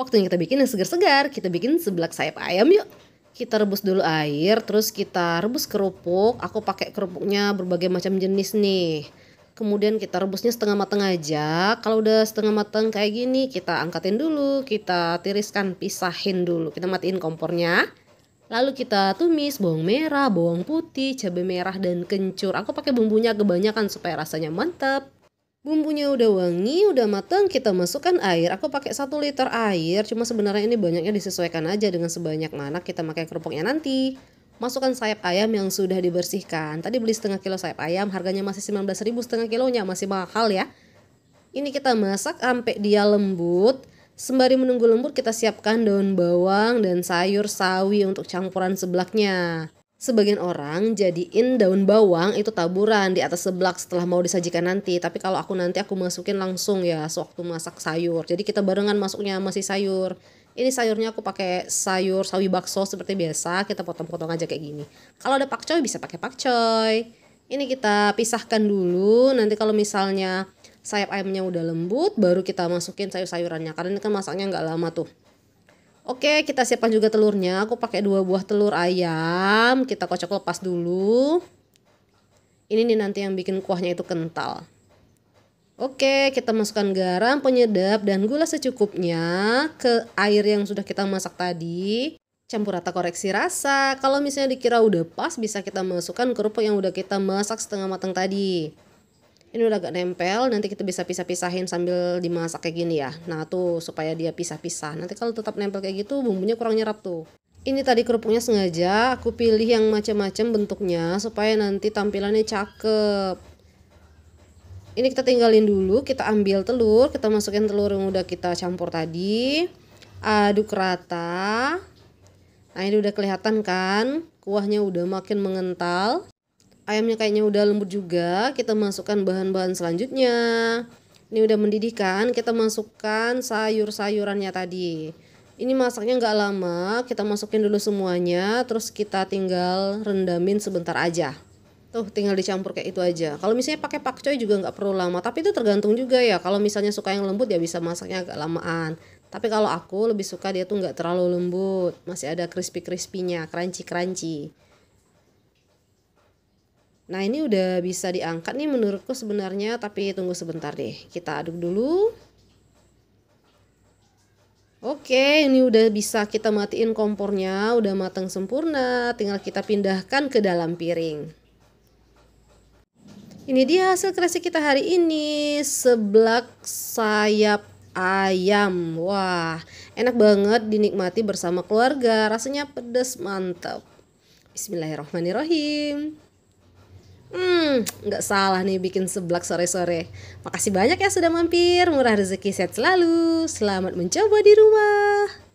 Waktunya kita bikin yang segar-segar. Kita bikin seblak sayap ayam yuk. Kita rebus dulu air, terus kita rebus kerupuk. Aku pakai kerupuknya berbagai macam jenis nih. Kemudian kita rebusnya setengah matang aja. Kalau udah setengah matang kayak gini, kita angkatin dulu, kita tiriskan, pisahin dulu. Kita matiin kompornya. Lalu kita tumis bawang merah, bawang putih, cabai merah dan kencur. Aku pakai bumbunya kebanyakan supaya rasanya mantep bumbunya udah wangi, udah mateng, kita masukkan air. Aku pakai satu liter air, cuma sebenarnya ini banyaknya disesuaikan aja dengan sebanyak mana kita pakai kerupuknya nanti. Masukkan sayap ayam yang sudah dibersihkan. Tadi beli setengah kilo sayap ayam, harganya masih 19.000 setengah kilonya, masih mahal ya. Ini kita masak sampai dia lembut. Sembari menunggu lembut, kita siapkan daun bawang dan sayur sawi untuk campuran sebelaknya sebagian orang jadiin daun bawang itu taburan di atas seblak setelah mau disajikan nanti. Tapi kalau aku nanti aku masukin langsung ya sewaktu masak sayur. Jadi kita barengan masuknya masih sayur. Ini sayurnya aku pakai sayur sawi bakso seperti biasa, kita potong-potong aja kayak gini. Kalau ada pakcoy bisa pakai pakcoy. Ini kita pisahkan dulu, nanti kalau misalnya sayap ayamnya udah lembut, baru kita masukin sayur-sayurannya. Karena ini kan masaknya nggak lama tuh. Oke, kita siapkan juga telurnya. Aku pakai dua buah telur ayam. Kita kocok lepas dulu. Ini nih nanti yang bikin kuahnya itu kental. Oke, kita masukkan garam, penyedap, dan gula secukupnya ke air yang sudah kita masak tadi. Campur rata koreksi rasa. Kalau misalnya dikira udah pas, bisa kita masukkan kerupuk yang udah kita masak setengah matang tadi ini udah agak nempel nanti kita bisa pisah-pisahin sambil dimasak kayak gini ya nah tuh supaya dia pisah-pisah nanti kalau tetap nempel kayak gitu bumbunya kurang nyerap tuh ini tadi kerupuknya sengaja aku pilih yang macam-macam bentuknya supaya nanti tampilannya cakep ini kita tinggalin dulu kita ambil telur kita masukin telur yang udah kita campur tadi aduk rata nah ini udah kelihatan kan kuahnya udah makin mengental ayamnya kayaknya udah lembut juga kita masukkan bahan-bahan selanjutnya ini udah mendidih kan kita masukkan sayur-sayurannya tadi ini masaknya nggak lama kita masukin dulu semuanya terus kita tinggal rendamin sebentar aja tuh tinggal dicampur kayak itu aja kalau misalnya pakai pakcoy juga nggak perlu lama tapi itu tergantung juga ya kalau misalnya suka yang lembut ya bisa masaknya agak lamaan tapi kalau aku lebih suka dia tuh nggak terlalu lembut masih ada crispy crispinya crunchy crunchy Nah ini udah bisa diangkat nih menurutku sebenarnya tapi tunggu sebentar deh kita aduk dulu Oke ini udah bisa kita matiin kompornya udah matang sempurna tinggal kita pindahkan ke dalam piring Ini dia hasil kreasi kita hari ini seblak sayap ayam Wah enak banget dinikmati bersama keluarga rasanya pedas mantap Bismillahirrahmanirrahim Hmm, nggak salah nih bikin seblak sore-sore. Makasih banyak ya sudah mampir. Murah rezeki sehat selalu. Selamat mencoba di rumah.